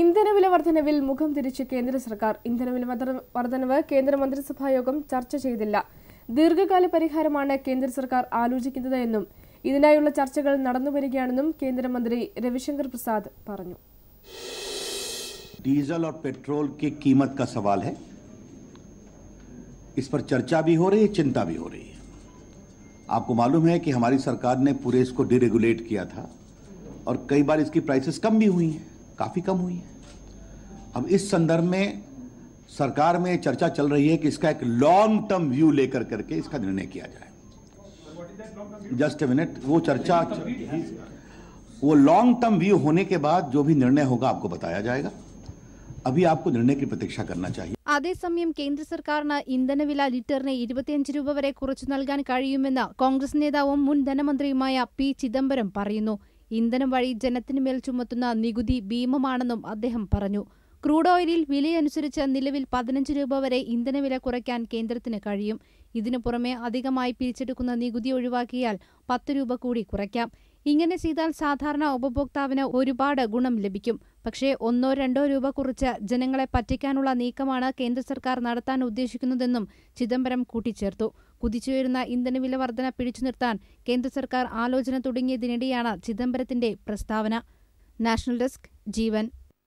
इंधन വിലവർദ്ധനവിൽ മുഖം തിരിച്ചു કેન્દ્ર સરકાર ഇന്ധന വിലവർദ്ധനവ കേന്ദ്ര മന്ത്രിസഭായോഗം ചർച്ച ചെയ്തില്ല ദീർഘകാല പരിഹാരമാണ് കേന്ദ്ര സർക്കാർ ആലോചിക്കنده എന്നും ഇതിനായുള്ള ചർച്ചകൾ നടന്നു വരികയാണെന്നും കേന്ദ്രമന്ത്രി രവിശങ്കർ പ്രസാദ് പറഞ്ഞു ഡീസൽ ഓർ പെട്രോൾ കേ कीमत का सवाल है इस पर चर्चा भी हो रही है चिंता भी हो रही है आपको मालूम है कि हमारी सरकार ने पूरे इसको डीरेगुलेट किया था और कई बार इसकी प्राइसेस कम भी हुई हैं काफ़ी कम हुई है अब इस संदर्भ में सरकार में चर्चा चल रही है कि इसका एक लॉन्ग टर्म व्यू लेकर करके इसका निर्णय किया जाए जस्ट ए मिनट वो चर्चा वो लॉन्ग टर्म व्यू होने के बाद जो भी निर्णय होगा आपको बताया जाएगा अभी आपको निर्णय की प्रतीक्षा करना चाहिए അതേസമയം കേന്ദ്ര सरकार ഇന്ധനവില വില ലിറ്ററിനെ ഇരുപത്തിയഞ്ച് രൂപ വരെ കുറച്ചു നൽകാൻ കഴിയുമെന്ന് കോൺഗ്രസ് നേതാവും ഇന്ധനം വഴി ജനത്തിനുമേൽ ചുമത്തുന്ന നികുതി ഭീമമാണെന്നും അദ്ദേഹം പറഞ്ഞു ക്രൂഡ് ഓയിലിൽ വിലയനുസരിച്ച് നിലവിൽ പതിനഞ്ച് രൂപ വരെ ഇന്ധനവില കുറയ്ക്കാൻ കേന്ദ്രത്തിന് കഴിയും ഇതിനു പുറമെ അധികമായി പിരിച്ചെടുക്കുന്ന നികുതി ഒഴിവാക്കിയാൽ പത്ത് രൂപ കൂടി കുറയ്ക്കാം ഇങ്ങനെ ചെയ്താൽ സാധാരണ ഉപഭോക്താവിന് ഒരുപാട് ഗുണം ലഭിക്കും പക്ഷേ ഒന്നോ രണ്ടോ രൂപ കുറിച്ച് ജനങ്ങളെ പറ്റിക്കാനുള്ള നീക്കമാണ് കേന്ദ്ര സർക്കാർ നടത്താൻ ഉദ്ദേശിക്കുന്നതെന്നും ചിദംബരം കൂട്ടിച്ചേർത്തു കുതിച്ചുയരുന്ന ഇന്ധനവില വർധന പിടിച്ചു നിർത്താൻ കേന്ദ്ര സർക്കാർ ആലോചന തുടങ്ങിയതിനിടെയാണ് ചിദംബരത്തിന്റെ പ്രസ്താവന നാഷണൽ ഡെസ്ക് ജീവൻ